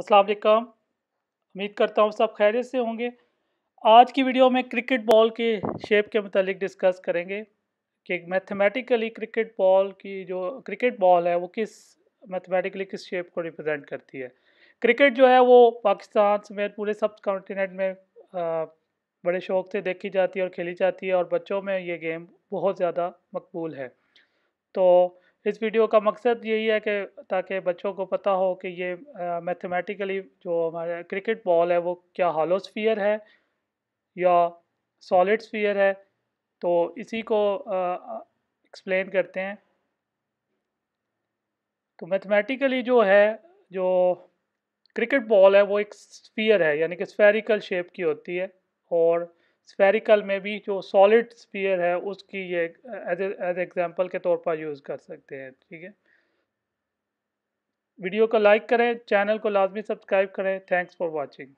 अस्सलाम वालेकुम उम्मीद करता हूँ सब खैरियत से होंगे आज की वीडियो में क्रिकेट बॉल के शेप के मतलब डिस्कस करेंगे कि मैथमेटिकली क्रिकेट बॉल की जो क्रिकेट बॉल है वो किस मैथमेटिकली किस शेप को रिप्रेजेंट करती है क्रिकेट जो है वो पाकिस्तान समेत पूरे सब कॉन्टीनेंट में आ, बड़े शौक से देखी जाती है और खेली जाती है और बच्चों में ये गेम बहुत ज़्यादा मकबूल है तो इस वीडियो का मकसद यही है कि ताकि बच्चों को पता हो कि ये मैथमेटिकली जो हमारा क्रिकेट बॉल है वो क्या हॉलो स्फियर है या सॉलिड स्फीयर है तो इसी को एक्सप्लेन करते हैं तो मैथमेटिकली जो है जो क्रिकेट बॉल है वो एक स्फीयर है यानी कि स्फेरिकल शेप की होती है और स्फेरिकल में भी जो सॉलिड स्पीयर है उसकी ये एज एग्जांपल के तौर पर यूज़ कर सकते हैं ठीक है वीडियो को लाइक करें चैनल को लाजमी सब्सक्राइब करें थैंक्स फॉर वॉचिंग